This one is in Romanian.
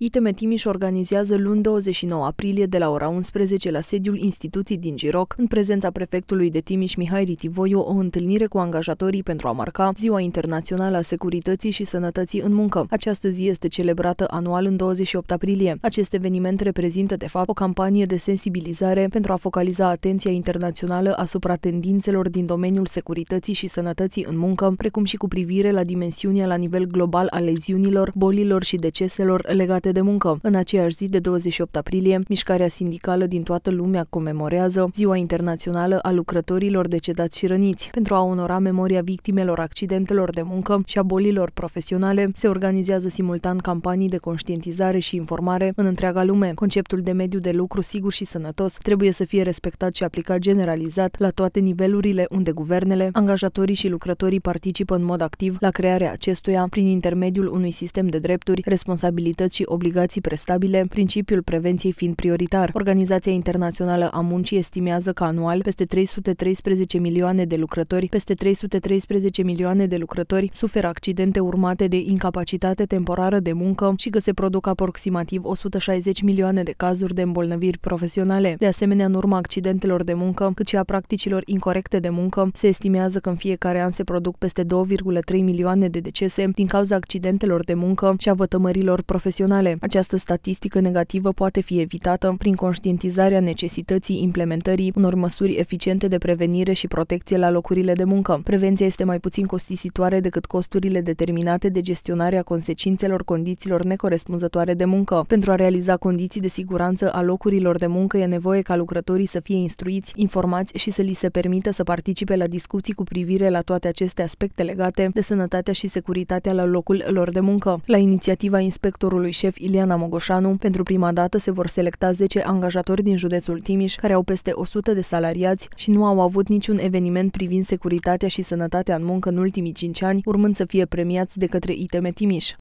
ITM Timiș organizează luni 29 aprilie de la ora 11 la sediul instituții din Giroc, în prezența prefectului de Timiș Mihai Ritivoiu, o întâlnire cu angajatorii pentru a marca Ziua Internațională a Securității și Sănătății în Muncă. Această zi este celebrată anual în 28 aprilie. Acest eveniment reprezintă, de fapt, o campanie de sensibilizare pentru a focaliza atenția internațională asupra tendințelor din domeniul securității și sănătății în muncă, precum și cu privire la dimensiunea la nivel global a leziunilor, bolilor și deceselor legate locurile de muncă. În aceeași zi de 28 aprilie, mișcarea sindicală din toată lumea comemorează Ziua Internațională a lucrătorilor decedați și răniți. Pentru a onora memoria victimelor accidentelor de muncă și a bolilor profesionale, se organizează simultan campanii de conștientizare și informare în întreaga lume. Conceptul de mediu de lucru sigur și sănătos trebuie să fie respectat și aplicat generalizat la toate nivelurile unde guvernele, angajatorii și lucrătorii participă în mod activ la crearea acestuia prin intermediul unui sistem de drepturi, responsabilități și obligații obligații prestabile, principiul prevenției fiind prioritar. Organizația Internațională a Muncii estimează că anual peste 313 milioane de lucrători, peste 313 milioane de lucrători suferă accidente urmate de incapacitate temporară de muncă și că se produc aproximativ 160 milioane de cazuri de îmbolnăviri profesionale. De asemenea, în urma accidentelor de muncă, cât și a practicilor incorrecte de muncă, se estimează că în fiecare an se produc peste 2,3 milioane de decese din cauza accidentelor de muncă și a vătămărilor profesionale naționale. Această statistică negativă poate fi evitată prin conștientizarea necesității implementării unor măsuri eficiente de prevenire și protecție la locurile de muncă. Prevenția este mai puțin costisitoare decât costurile determinate de gestionarea consecințelor condițiilor necorespunzătoare de muncă. Pentru a realiza condiții de siguranță a locurilor de muncă e nevoie ca lucrătorii să fie instruiți, informați și să li se permită să participe la discuții cu privire la toate aceste aspecte legate de sănătatea și securitatea la locul lor de muncă. La inițiativa inspectorului șef Iliana Mogoșanu, pentru prima dată se vor selecta 10 angajatori din județul Timiș care au peste 100 de salariați și nu au avut niciun eveniment privind securitatea și sănătatea în muncă în ultimii 5 ani, urmând să fie premiați de către ITM Timiș.